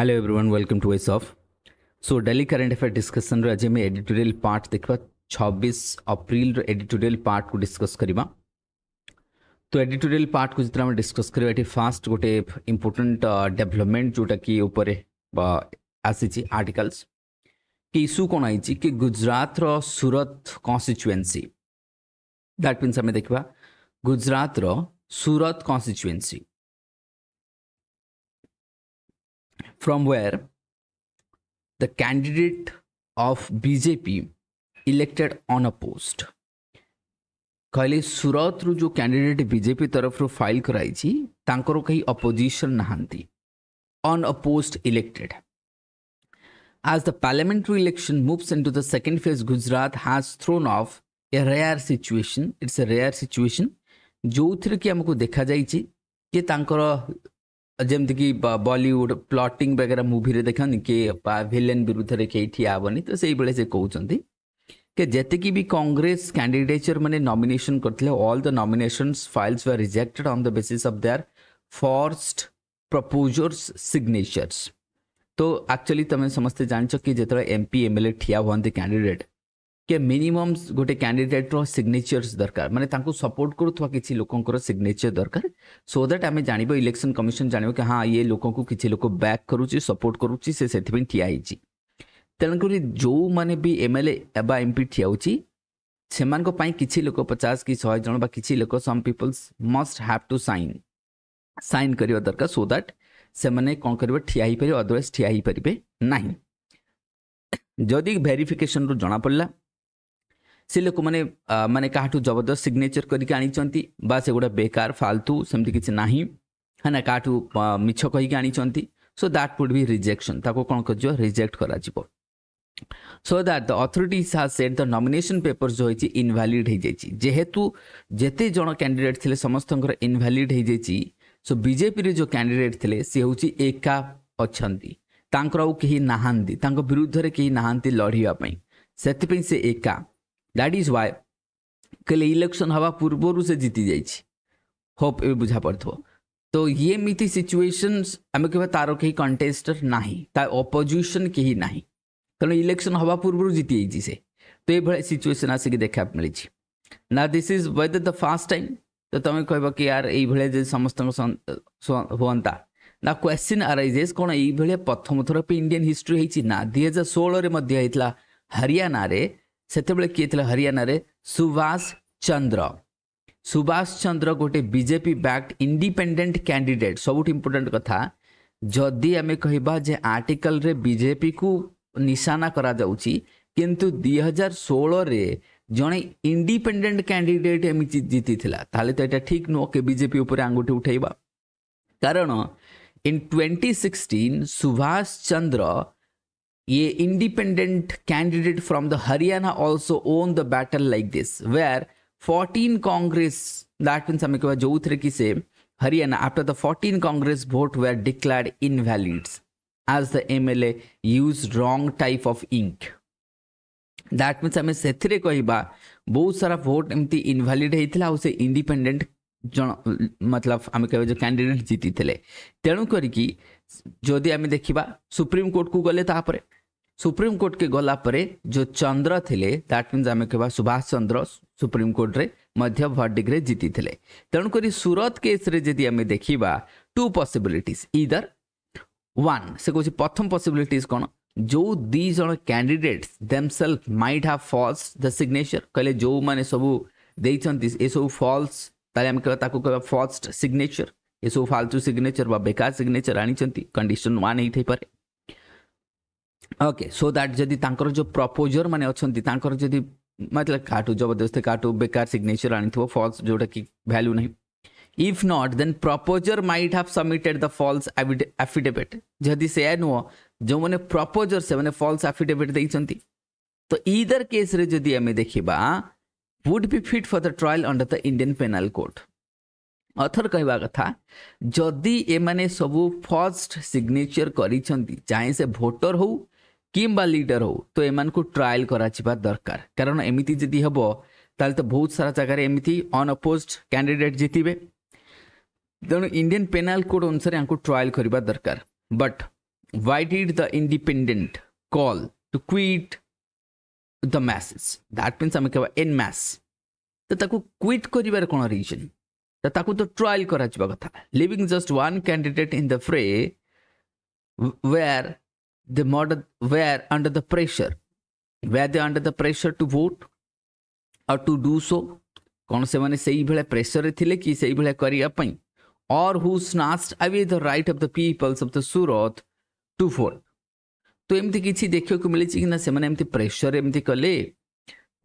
Hello everyone welcome to वेस ऑफ सो डेली करंट अफेयर डिस्कसन आज आम एडिटोरियल पार्ट देखा छब्बीस अप्रिल एडिटोरियल पार्ट को डिस्कस करवा तो एडिटोरियल पार्ट को जितना डिस्कस करवा फास्ट गोटे इम्पोर्टाट डेभलपमेंट जोटा कि आसी आर्टिकल्स कि इश्यू कौन आई कि Gujarat Surat constituency that means आम देखा Gujarat Surat constituency from where the candidate of BJP elected on a post. कहले सुरत रु जो कैंडिडेट बीजेपी तरफ रु फाइल कराई कहीं अपोजिशन नहांती ऑन अ पोस्ट इलेक्टेड आज the parliamentary election moves into the second phase Gujarat has thrown off a rare situation it's a rare situation जो थी कि आमको देखा जाइए कि जमती कि बलीउड प्लटिंग वगैरह मुभि देखें किए भिलेन विरुद्ध कई ठिया हेनी तो सही भले से कहते कि जी भी कंग्रेस कैंडिडेटर मैंने नमिनेसन करते all the nomination files were rejected on the basis of their first proposers signatures तो आकचुअली तुम समस्त जान कि जो M P M L A ठिया हमें कैंडिडेट कि मिनिमम गोटे क्याडिडेट्र सिग्नेचर्स दरकार माने तांको सपोर्ट करुवा किसी लोकंर सिग्नेचर दरकार सो दैट आम जानव इलेक्शन कमिशन जानव कि हाँ ये लोक को किसी लोक बैक करुच्ची सपोर्ट करुच्ची से ठिया तेणुक जो मैंने भी एम एल एवं एम पी ठिया से किसी लोक पचास कि शहे जन किसी लोक सम peoples must have to sign sign करवा दरकार सो दैट से कौन कर ठिया अदरवैज ठिया पारे ना जदि भेरिफिकेसन रू जना पड़ा ସେ ଲୋକମାନେ ମାନେ କାହାଠୁ ଜବରଦସ୍ତ ସିଗ୍ନେଚର କରିକି ଆଣିଛନ୍ତି ବା ସେଗୁଡ଼ା ବେକାର ଫାଲତୁ ସେମିତି କିଛି ନାହିଁ ହେଲା କାହାଠୁ ମିଛ କହିକି ଆଣିଛନ୍ତି so that would be rejection ତାକୁ କ'ଣ କରାଯିବ ରିଜେକ୍ଟ କରାଯିବ so that the authorities has set the nomination paper ଯେଉଁ ହେଇଛି ଇନଭାଲିଡ୍ ହେଇଯାଇଛି ଯେହେତୁ ଯେତେ ଜଣ କ୍ୟାଣ୍ଡିଡେଟ୍ ଥିଲେ ସମସ୍ତଙ୍କର ଇନଭାଲିଡ୍ ହେଇଯାଇଛି ସୋ ବିଜେପିରେ ଯେଉଁ କ୍ୟାଣ୍ଡିଡେଟ୍ ଥିଲେ ସେ ହେଉଛି ଏକା ଅଛନ୍ତି ତାଙ୍କର ଆଉ କେହି ନାହାନ୍ତି ତାଙ୍କ ବିରୁଦ୍ଧରେ କେହି ନାହାନ୍ତି ଲଢ଼ିବା ପାଇଁ ସେଥିପାଇଁ ସେ ଏକା ଦ୍ୟାଟ୍ ଇଜ୍ ୱାଏ କହିଲେ ଇଲେକ୍ସନ୍ ହେବା ପୂର୍ବରୁ ସେ ଜିତି ଯାଇଛି ହୋପ୍ ଏବେ ବୁଝା ପଡ଼ିଥିବ ତ ଏମିତି ସିଚୁଏସନ୍ସ ଆମେ କହିବା ତାର କେହି କଣ୍ଟେଷ୍ଟର ନାହିଁ ତା ଅପୋଜିସନ୍ କେହି ନାହିଁ ତେଣୁ ଇଲେକ୍ସନ୍ ହେବା ପୂର୍ବରୁ ଜିତି ଯାଇଛି ସେ ତ ଏଇଭଳିଆ ସିଚୁଏସନ୍ ଆସିକି ଦେଖିବାକୁ ମିଳିଛି ନା this is whether the first time ତ ତୁମେ କହିବ କି ୟାର ଏଇଭଳିଆ ଯଦି ସମସ୍ତଙ୍କ ହୁଅନ୍ତା ନା କ୍ୱେଶ୍ଚିନ୍ ଆରାଇଜେସ୍ କ'ଣ ଏଇଭଳିଆ ପ୍ରଥମ ଥର ପାଇଁ ଇଣ୍ଡିଆନ୍ ହିଷ୍ଟ୍ରି ହେଇଛି ନା ଦୁଇହଜାର ଷୋହଳରେ ମଧ୍ୟ ହେଇଥିଲା ହରିୟାଣାରେ ସେତେବେଳେ କିଏ ଥିଲା ହରିୟାଣାରେ ସୁଭାଷ ଚନ୍ଦ୍ର ସୁଭାଷ ଚନ୍ଦ୍ର ଗୋଟେ ବିଜେପି ବ୍ୟାକ୍ଡ ଇଣ୍ଡିପେଣ୍ଡେଣ୍ଟ କ୍ୟାଣ୍ଡିଡେଟ୍ ସବୁଠୁ ଇମ୍ପୋର୍ଟାଣ୍ଟ କଥା ଯଦି ଆମେ କହିବା ଯେ ଆର୍ଟିକଲରେ ବିଜେପିକୁ ନିଶାନା କରାଯାଉଛି କିନ୍ତୁ ଦୁଇହଜାର ଷୋହଳରେ ଜଣେ ଇଣ୍ଡିପେଣ୍ଡେଣ୍ଟ କ୍ୟାଣ୍ଡିଡେଟ୍ ଏମିତି ଜିତିଥିଲା ତାହେଲେ ତ ଏଇଟା ଠିକ୍ ନୁହଁ କି ବିଜେପି ଉପରେ ଆଙ୍ଗୁଠି ଉଠାଇବା କାରଣ in twenty sixteen Subhash Chandra a independent candidate from the Haryana also won the battle like this, where 14 Congress, that means Samikwa Joutriki say, Haryana, after the 14 Congress vote were declared invalids as the MLA used wrong type of ink. That means um से बहुत सारा vote एमती इनभालीड होता आ से independent जन मतलब आम कह कैंडिडेट जीती थे तेणुक जदि आम देखा सुप्रीमकोर्ट को गले सुप्रीम कोर्ट के गला जो चंद्र थे दैट मीन आम कह सुभाष चंद्र सुप्रीम कोर्ट रे मध्य भर्डिक जीति तेणुक सुरत केस रे देखा टू पसबिलिट इधर वन से कहते प्रथम पसबिलिट कौन जो these candidate themselves might have false the signature कहे जो मैंने सब सब फल्स कह फल्स सिग्नेचर ये सब फालतू सिग्नेचर बेकार सिग्नेचर आनी condition one okay so that ଯଦି ତାଙ୍କର ଯେଉଁ ପ୍ରପୋଜର୍ ମାନେ ଅଛନ୍ତି ତାଙ୍କର ଯଦି ମତଲବ କାହାଠୁ ଜବରଦସ୍ତି କାହାଠୁ ବେକାର ସିଗ୍ନେଚର୍ ଆଣିଥିବ ଫଲ୍ସ ଯେଉଁଟାକି ଭ୍ୟାଲ୍ୟୁ ନାହିଁ if not then proposer might have submitted the false affidavit ଯଦି ସେୟା ନୁହଁ ଯେଉଁମାନେ ପ୍ରପୋଜର ସେମାନେ ଫଲ୍ସ ଆଫିଡେଭିଟ୍ ଦେଇଛନ୍ତି ତ ଇଦର କେସ୍ରେ ଯଦି ଆମେ ଦେଖିବା would be fit for the trial under the indian penal code ଅଥର କହିବା କଥା ଯଦି ଏମାନେ ସବୁ ଫର୍ଷ୍ଟ ସିଗ୍ନେଚର କରିଛନ୍ତି ଚାହେଁ ସେ ଭୋଟର ହଉ किंबा लिडर हो तो एम को ट्रायल कर दरकार कारण एमती जदि हम ताल तो बहुत सारा जगह एमती अनअपोज कैंडिडेट जितबे तेणु इंडियन पेनाल कोड अनुसार यहाँ को ट्रायल करवा दरकार but why did the independent call to quit the message that mean um कह एन मैस तो क्विट कर कौन रिजन तो ताकू तो ट्रायल करा leaving just one candidate in the fray where the model were under the pressure were they under the pressure to vote or to do so कौन से माने सही भले प्रेशर रे थिले कि सही भले करिया पई और who snatched away the right of the peoples of the Surat to for तो एमति किछि देखियो को मिलि छि कि ना से माने एमति प्रेशर एमति कले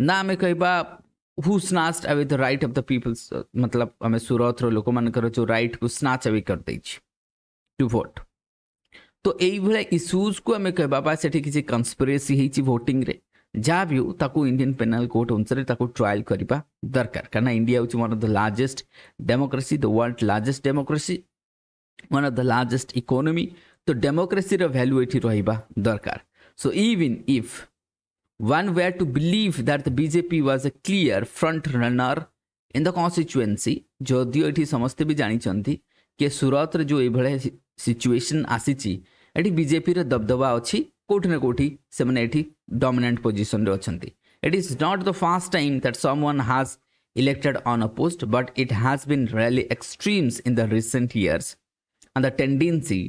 ना हमें कहबा who snatched away the right of the peoples मतलब हमें सूरत रो लोक मान कर जो राइट को स्नाच अवे कर दै छि टू वोट तो यही इश्यूज को आम कहवा से किसी कन्स्पिरेसी भोटिंग रे जहाँ भी हो इंडियन पेनाल कोर्ट अनुसार ट्रायल करवा दरकार कहना इंडिया हूँ one of the largest democracy the world largest democracy one of the largest economy तो डेमोक्रेसी भैल्यू ये रहा दरकार so even if one were to believe that the BJP was a clear front runner in the constituency जदि ये समस्ते भी जानते कि सूरत जो ये सिचुएसन आसी ये बीजेपी रबदबा अच्छी कौटि ना कौटी से डमेन्ट पोजिशन अच्छा it is not the first time that someone elected on a post but it has been really extremes in the recent years and the tendency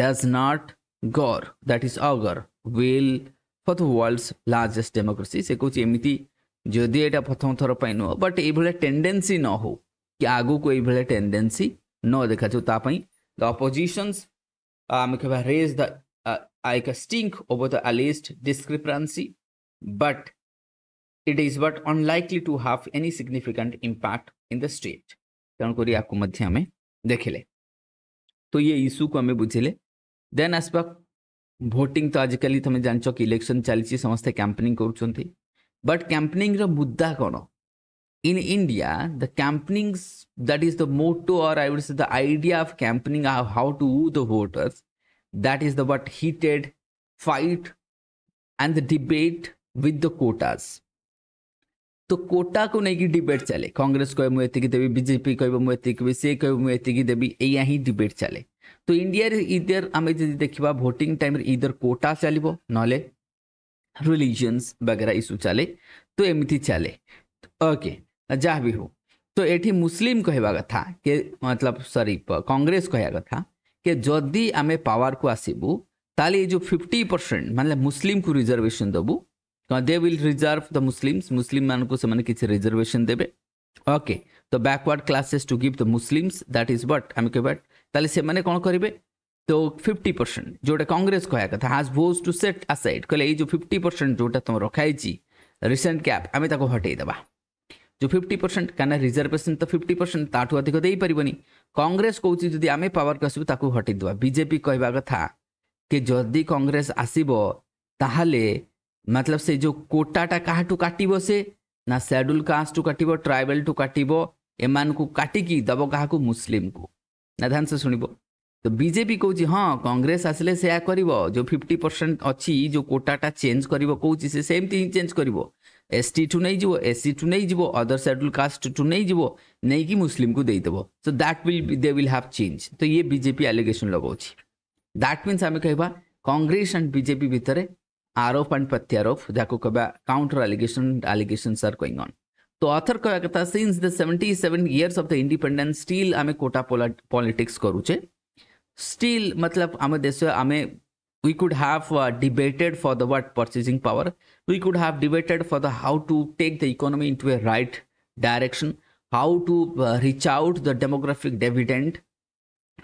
does not augur that is augur well for the world's largest democracy से कहते एमती जदि ये प्रथम थर पर नुह but ये टेंडेन्सी न हो कि आगे टेंडेन्सी न देखा जाऊपोजिशन um, have raised the uh, like a stink over the alleged discrepancy, but it is but unlikely to have any significant impact in the state. তেমনি আকু মধ্যে আমি দেখিলে তো ইয়ে ইস্যু কু আমি বুঝিলে দেন আসবা ভোটিং তো আজকাল তুমি জানিছ কি ইলেকশন চালিছি সমস্তে ক্যাম্পেনিং করছেন বট ক্যাম্পেনিংর মুদ্দা কোণ in India, the campaigns that is the motto or I would say the idea of campaigning of how to woo the voters, that is the what heated fight and the debate with the quotas. तो कोटा को नहीं कि debate चले कांग्रेस कह मु एति देवी BJP कह मु एति देवी से कह मु एति देवी एया ही डिबेट चले तो इंडिया रे इधर हमें जदि देखिबा वोटिंग टाइम रे इधर कोटा चलिबो नले रिलीजियंस वगैरह इशू चले तो एमिति चले ओके okay. ଯାହା ବି ହଉ ତ ଏଠି ମୁସଲିମ୍ କହିବା କଥା କି ମତଲବ ସରି କଂଗ୍ରେସ କହିବା କଥା କି ଯଦି ଆମେ ପାୱାରକୁ ଆସିବୁ ତାହେଲେ ଏଇ ଯେଉଁ ଫିଫ୍ଟି ପରସେଣ୍ଟ ମାନେ ମୁସଲିମକୁ ରିଜର୍ଭେସନ୍ ଦେବୁ ଦେ ୱିଲ୍ ରିଜର୍ଭ ଦ ମୁସଲିମ୍ସ ମୁସଲିମମାନଙ୍କୁ ସେମାନେ କିଛି ରିଜର୍ଭେସନ୍ ଦେବେ ଓକେ ତ backward classes to give the Muslims that is but ଆମେ କହିବା ତାହେଲେ ସେମାନେ କ'ଣ କରିବେ ତ ଫିଫ୍ଟି ପରସେଣ୍ଟ ଯେଉଁଟା କଂଗ୍ରେସ କହିବା କଥା has vowed to set aside କହିଲେ ଏଇ ଯେଉଁ ଫିଫ୍ଟି ପରସେଣ୍ଟ ଯେଉଁଟା ତୁମର ରଖାହେଇଛି ରିସେଣ୍ଟ କ୍ୟାପ୍ ଆମେ ତାକୁ ହଟେଇଦେବା जो फिफ्टी परसेंट कहीं रिजर्वेशन तो फिफ्टी परसेंट ताठू अधिक दे पार कंग्रेस कौन जब आम पावर को आसबू ताकू हटे बीजेपी कहवा कथा कि जदि कंग्रेस आसब मतलब से जो कोटाटा क्या काटब से ना शेड्यूल कास्ट काट ट्राइबल टू काट एम को काटिकी दब क्या का मुसलिम को ना ध्यान से शुणी तो बीजेपी कौन हाँ कंग्रेस आसे से जो फिफ्टी परसेंट अच्छी जो कोटाटा चेंज कर सेमती ही चेंज कर एसटीठୁ ନେଇଯିବ ଏସ୍ସିଠୁ ନେଇଯିବ ଅଦର ସେଡ୍ୟୁଲ୍ କାଷ୍ଟଠୁ ନେଇଯିବ ନେଇକି ମୁସଲିମକୁ ଦେଇଦେବ so that will they will have change ତ ଇଏ ବିଜେପି ଆଲିଗେସନ୍ ଲଗାଉଛି ଦ୍ୟାଟ୍ ମିନ୍ସ ଆମେ କହିବା କଂଗ୍ରେସ ଆଣ୍ଡ ବିଜେପି ଭିତରେ ଆରୋପ ଆଣ୍ଡ ପ୍ରତ୍ୟାରୋପ ଯାହାକୁ କହିବା counter allegation allegations are going on the other କହିବା କଥା since the seventy seven years of the independence still ଆମେ କୋଟା ପଲିଟିକ୍ସ କରୁଛେ ଷ୍ଟିଲ୍ ମତଲବ ଆମ ଦେଶ ଆମେ we could have uh, debated for the what purchasing power we could have debated for the how to take the economy into a right direction how to uh, reach out the demographic dividend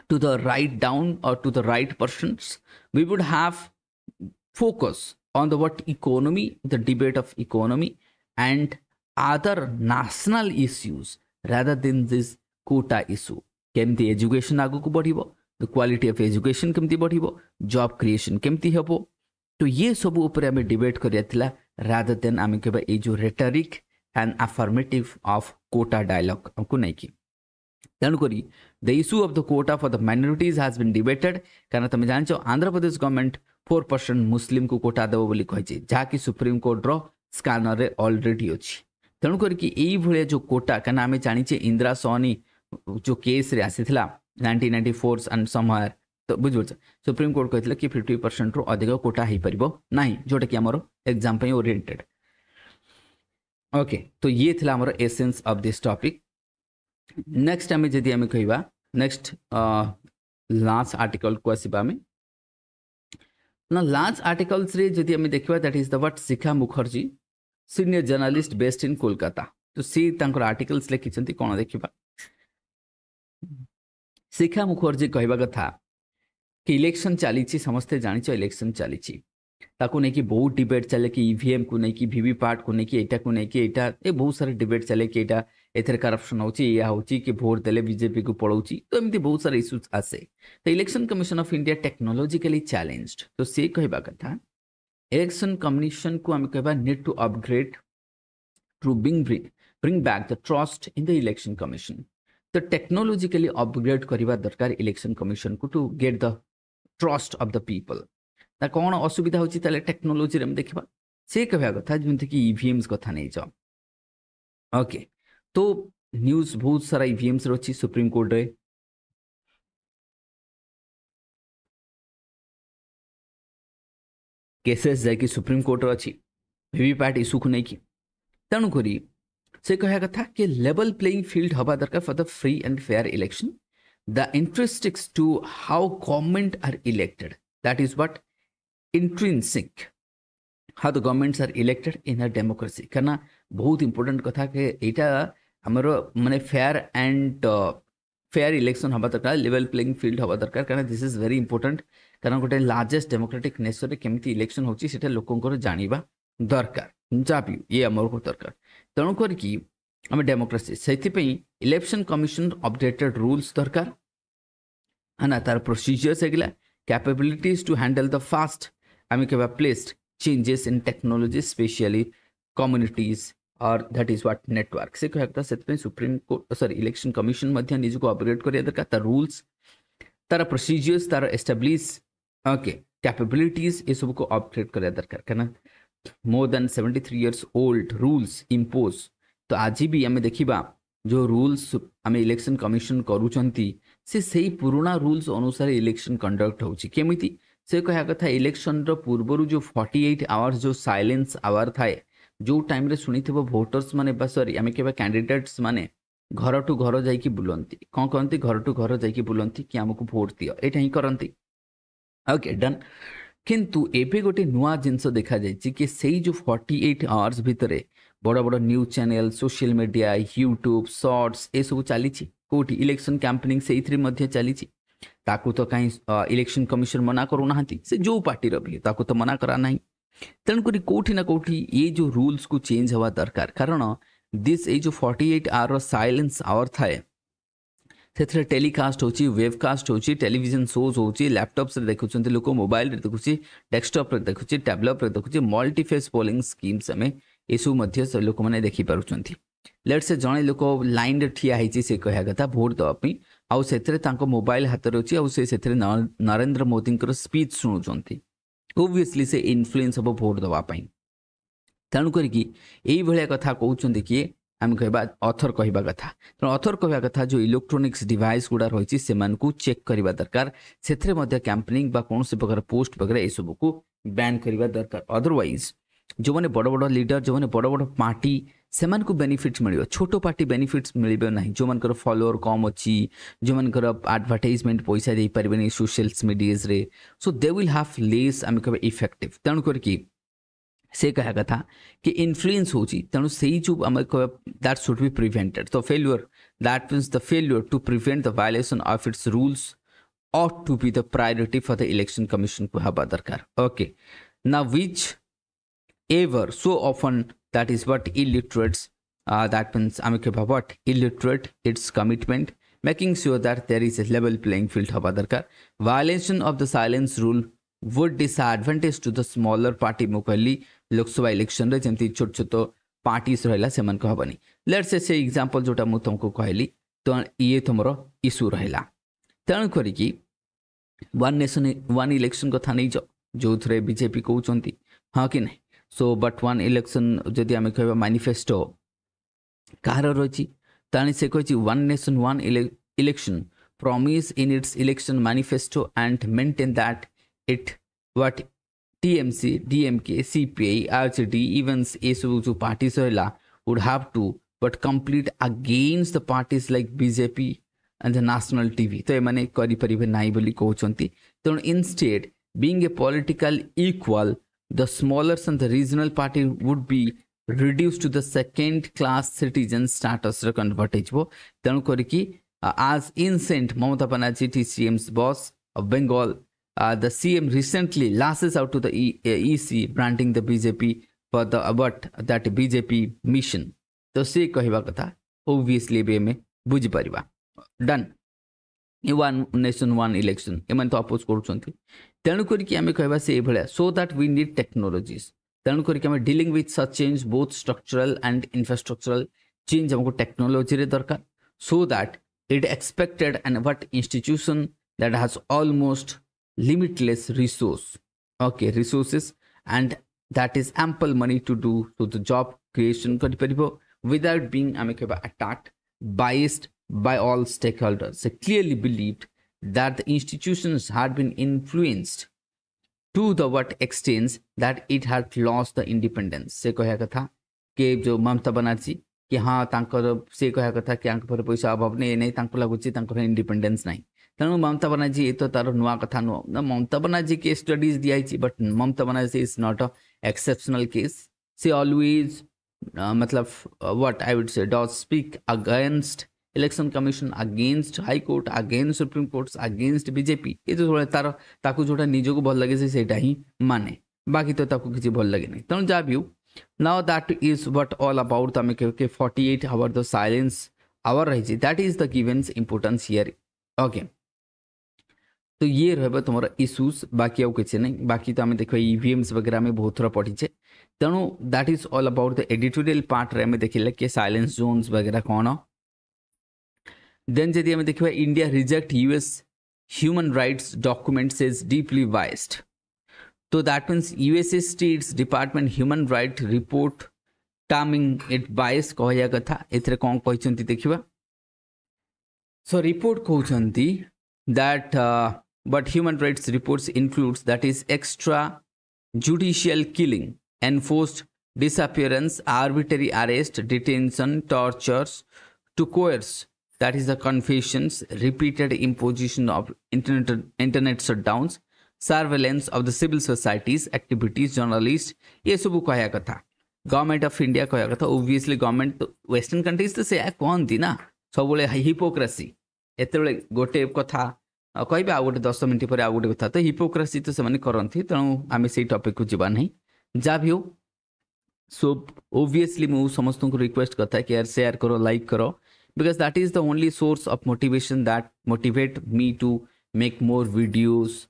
to the right down or to the right persons we would have focus on the what economy the debate of economy and other national issues rather than this quota issue can the education ବଢ଼ିବ तो क्वाट of education केमती बढ़ जब creation केमती हे तो ये सब उपरूर debate करादर then um कह जो rhetoric and affirmative of quota dialogue को नहींकि तेणुक the issue of the quota for the minority has been debated कहना तुम जान Andhra Pradesh government four percent Muslim को कोटा देव बोली कही जहाँकि सुप्रीमकोर्टर स्कानर अलरेडी अच्छी तेणुक यही भाया जो कोटा कहना आम जाचे इंदिरा सोनी जो केस्रे आसी नाइंटी फोर आंड समय तो बुझ्रिम सुप्रीमकोर्ट कहते हैं कि फिफ्टी परसेंट रू अधिक कोटा हो पार ना जोटा कि एक्जाम ओरिएटेड ओके तो ये um essence of this topic next um जी आम कह नेक्ट लास्ट आर्टिकल को आस ना आर्टिकल्स देखा that is the what Shikha Mukherjee senior journalist based in Kolkata तो सी आर्टिकल्स लिखिं कौन देखा शिखा मुखर्जी कहवा कथा कि इलेक्शन चली समस्ते जान इलेक्शन चली कि बहुत डिबेट चले कि इभीएम को नहीं लेकिन भिविपाट को कि यहाँ को लेकिन यहाँ ए बहुत सारा डिबेट चले कि यहाँ एथेर करपसन हो भोट देने बजेपी को पड़ोसी तो एमती बहुत सारा इश्यूज आसे तो election commission of India technologically challenged तो सी कह कथा इलेक्शन कमिशन को आम कह need to upgrade to bring bring back the trust in the election commission ତ ଟେକ୍ନୋଲୋଜିକାଲି ଅପଗ୍ରେଡ୍ କରିବା ଦରକାର ଇଲେକ୍ସନ୍ କମିଶନକୁ to get the trust of the people ତା କ'ଣ ଅସୁବିଧା ହେଉଛି ତାହେଲେ ଟେକ୍ନୋଲୋଜିରେ ଆମେ ଦେଖିବା ସେ କହିବା କଥା ଯେମିତିକି ଇଭିଏମ୍ସ କଥା ନେଇଛ ଓକେ ତ ନ୍ୟୁଜ୍ ବହୁତ ସାରା ଇଭିଏମ୍ସ ଅଛି ସୁପ୍ରିମକୋର୍ଟରେ କେସେସ୍ ଯାଇକି ସୁପ୍ରିମକୋର୍ଟରେ ଅଛି ଭିଭିପ୍ୟାଟ୍ ଇସ୍ୟୁକୁ ନେଇକି ତେଣୁକରି से कहा था कि लेवल प्लेइंग फील्ड हवा दरकार for the free and fair election the intrinsics to how government are elected that is what intrinsic how the governments are elected in a democracy कहना बहुत इंपोर्टाट कथा कि यहाँ आमर मैंने फेयर एंड फेयर इलेक्शन हवा uh, दरकार level playing field हवा दरकार कारण दिस इज भेरी इंपोर्टाट कारण गोटे लार्जेस्ट डेमोक्रेटिक नेसन में केमी इलेक्शन होची सेटा लोकंर जाना दरकार जहाँ भी ये आमको दरकार तेणु करें डेमोक्रेसी से इलेक्शन कमिशन अपडेटेड रूल्स दरकार है ना तार प्रोसीजर्स है capabilities to handle the fast um के placed changes in technology especially communities और दैट इज व्हाट नेटवर्क से कहता से supreme court sorry election commission निजी को अपग्रेड कर दरकार तार रूल्स तार प्रोसीजर्स तार एस्टाब्लीश ओके कैपेबिलिटीज ये सब को अपग्रेड कर दरकार क्या more than 73 years old rules impose ତ ଆଜି ବି ଆମେ ଦେଖିବା ଯେଉଁ ରୁଲ୍ସ ଆମେ ଇଲେକ୍ସନ୍ କମିଶନ୍ କରୁଛନ୍ତି ସେ ସେଇ ପୁରୁଣା ରୁଲ୍ସ ଅନୁସାରେ ଇଲେକ୍ସନ୍ କଣ୍ଡକ୍ଟ ହେଉଛି କେମିତି ସେ କହିବା କଥା ଇଲେକ୍ସନ୍ର ପୂର୍ବରୁ ଯେଉଁ ଫର୍ଟି ଏଇଟ୍ ଆୱାର୍ସ ଯେଉଁ ସାଇଲେନ୍ସ ଆୱାର୍ ଥାଏ ଯେଉଁ ଟାଇମ୍ରେ ଶୁଣିଥିବ ଭୋଟର୍ସ ମାନେ ବା ସରି ଆମେ କେବେ କ୍ୟାଣ୍ଡିଡେଟ୍ସ ମାନେ ଘର ଟୁ ଘର ଯାଇକି ବୁଲନ୍ତି କ'ଣ କରନ୍ତି ଘର ଟୁ ଘର ଯାଇକି ବୁଲନ୍ତି କି ଆମକୁ ଭୋଟ୍ ଦିଅ ଏଇଟା ହିଁ କରନ୍ତି ଓକେ ଡନ୍ କିନ୍ତୁ ଏବେ ଗୋଟେ ନୂଆ ଜିନିଷ ଦେଖାଯାଇଛି କି ସେଇ ଯେଉଁ ଫର୍ଟି ଏଇଟ୍ ଆୱାର୍ସ ଭିତରେ ବଡ଼ ବଡ଼ news channel social media YouTube shorts ଏସବୁ ଚାଲିଛି କେଉଁଠି ଇଲେକ୍ସନ୍ କ୍ୟାମ୍ପେନିଂ ସେଇଥିରେ ମଧ୍ୟ ଚାଲିଛି ତାକୁ ତ କାହିଁ ଇଲେକ୍ସନ୍ କମିଶନ୍ ମନା କରୁନାହାନ୍ତି ସେ ଯେଉଁ ପାର୍ଟିର ବି ତାକୁ ତ ମନା କରା ନାହିଁ ତେଣୁକରି କେଉଁଠି ନା କେଉଁଠି ଏଇ ଯେଉଁ ରୁଲ୍ସକୁ ଚେଞ୍ଜ ହେବା ଦରକାର କାରଣ ଦିସ୍ ଏଇ ଯେଉଁ ଫର୍ଟି ଏଇଟ୍ ଆୱାର୍ର ସାଇଲେନ୍ସ ଆୱାର୍ ଥାଏ से टेलीकास्ट होची, वेबकास्ट होची, टेलीविजन सोज होची, लैपटॉप्स देखुंत लोक मोबाइल देखुची डेस्कटप देखुची टैबलेट टैब्लप देखुची मल्टीफेस पोलिंग स्कीम्स आम यू लोक मैंने देखिपुर लेट से जड़े लोक लाइन ठिया से कह कथा भोट दवापी आउ मोबाइल हाथ रही से नरेन्द्र मोदी स्पीच शुणुंट ओब्विययली से इनफ्लुएंस हम भोट दवापी तेणुकर किए आम कह अथर कह कथा अथर कह कथा जो इलेक्ट्रोनिक्स डिवाइस गुड़ा रही चेक करने दरकार से कैंपेनिंग कौन से प्रकार पोस्ट वगैरह यह सब कु बैन करवा दरकार अदरवैज जो मैंने बड़ बड़ लिडर जो मैंने बड़ बड़ पार्टी से बेनिफिट्स मिल छोट पार्टी बेनिफिट्स मिले ना जो मर फलोअर कम अच्छी जो मान आडभटाइजमेंट पैसा दे पारे नहीं social media so they will have less um कह इफेक्टिव तेणुकर से कह गया था कि इन्फ्लुएंस हो जी तनु सही चुप अमर को दैट शुड बी प्रिवेंटेड तो failure that means the failure to prevent the violation of its rules ought to be the priority for the election commission को हबा दरकार ओके ना which ever so often that is what illustrates that means um कह what illustrate its commitment making sure that there is a level playing field हवा दरकार violation of the silence rule would disadvantage to the smaller party ମୁଖଲି ଲୋକସଭା ଇଲେକ୍ସନରେ ଯେମିତି ଛୋଟ ଛୋଟ ପାର୍ଟିସ୍ ରହିଲା ସେମାନଙ୍କୁ ହେବନି ଲେଟ୍ ସେ ସେ ଏକ୍ଜାମ୍ପଲ୍ ଯେଉଁଟା ମୁଁ ତୁମକୁ କହିଲି ତ ଇଏ ତୁମର ଇସ୍ୟୁ ରହିଲା ତେଣୁ କରିକି ୱାନ୍ ନେସନ୍ ୱାନ୍ ଇଲେକ୍ସନ୍ କଥା ନେଇଛ ଯେଉଁଥିରେ ବିଜେପି କହୁଛନ୍ତି ହଁ କି ନାହିଁ ସୋ ବଟ୍ ୱାନ୍ ଇଲେକ୍ସନ୍ ଯଦି ଆମେ କହିବା ମ୍ୟାନିଫେଷ୍ଟୋ କାହାର ରହିଛି ତାହେଲେ ସେ କହିଛି one nation one election promise in its election manifesto and maintain that it what TMC, DMK, CPI, RCD, even ASUBU parties would have to but complete against the parties like BJP and the national TV. So, I କରିପାରିବେ ନାହିଁ ବୋଲି କହୁଛନ୍ତି ତେଣୁ instead being a political equal, the smaller and the regional party would be reduced to the second class citizen statusରେ convert ହେଇଯିବ ତେଣୁ କରିକି as incent Mamata Banerjee TCM's boss of Bengal uh, the CM recently lashes out to the e- branding uh, e the BJP for the abut that BJP mission. तो से कहिबा कथा obviously बे में बुझ परबा done one nation one election ए मन तो oppose करू छथि तेंनु करी कि हमें कहबा से एभले so that we need technologies तेंनु करी कि dealing with such change both structural and infrastructural change हमको टेक्नोलॉजी रे दरकार so that it expected and what institution that has almost limitless resource okay resources and that is ample money to do so the job creation without being attacked biased by all stakeholders so clearly believed that the institutions had been influenced to the what extent that it had lost the independence ସେ କହିବା କଥା କି ଯେଉଁ ମମତା ବାନାର୍ଜୀ କି ହଁ ତାଙ୍କର ସେ କହିବା କଥା କି ୟାଙ୍କ ପାଖରେ ପଇସା ଅଭାବ ନାହିଁ ଏ ନାହିଁ ତାଙ୍କୁ ଲାଗୁଛି ତାଙ୍କର ଇଣ୍ଡିପେଣ୍ଡେନ୍ସ नहीं. तेणु ममता बानाजी ये तो ତାର नुआ कथ ନୁହଁ Mamata Mamata Banerjee case studies but Mamata Mamata is is not exceptional case सी ऑलवेज मतलब व्हाट आई वुड से डॉट speak against election commission against high court against supreme court against BJP ये जो तो थोड़ा तार जोटा निजको भल लगे से माने बाकी तो किसी भल लगे ना तेणु जहाँ भी हो now that is what all about um के 48 आवर द साइलेंस आवर रही that is the givens importance here okay okay. तो ये रहा तुम इश्यूज बाकी आउ किसी ना बाकी तो आम देखा इवीएम्स वगैरह आम बहुत थोड़ा पढ़ीचे तेणु that is all about the editorial part रे आम कि साइलेंस जोन्स वगैरह कौन देन जदि आम देखा India reject US human rights documents is deeply biased तो that mean USA states department human right report terming it bias कह कथा एथरे कौन कही देखा सो रिपोर्ट कहते that but human rights reports includes that is extra judicial killing, enforced disappearance, arbitrary arrest, detention, tortures to coerce that is the confessions, repeated imposition of internet, internet shutdowns, surveillance of the civil society's activities, journalists, ये सब कहेको था government of India कहेको था obviously government western countries त सेया कन् ना सबैले hypocrisy यति बेला गोटे कथा कहे आउ गोटे दस मिनट पर आउ गए कथ तो हिपोक्रासी तो से करती तेणु आम से टपिक को जवा ना जहाँ भी हो सो ओवियली समस्त को रिक्वेस्ट करता है कि सेयार कर लाइक कर because that is the only source of motivation that motivate me to make more videos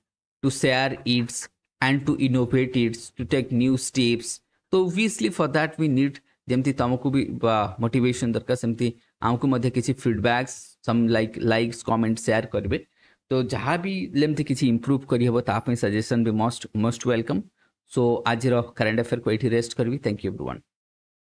to share its and to innovate its to take new steps तो ओवियली फर दैट वी निड जमी तुमको भी motivation दरकार सेमती आमको किसी feedbacks some like likes comment share करेंगे तो जहाँ भी लेंथ किसी इम्प्रूव करी सजेसन तो भी मोस्ट मस्ट व्वेलकम सो आज करंट अफेयर को ये रेस्ट करी थैंक यू एवरी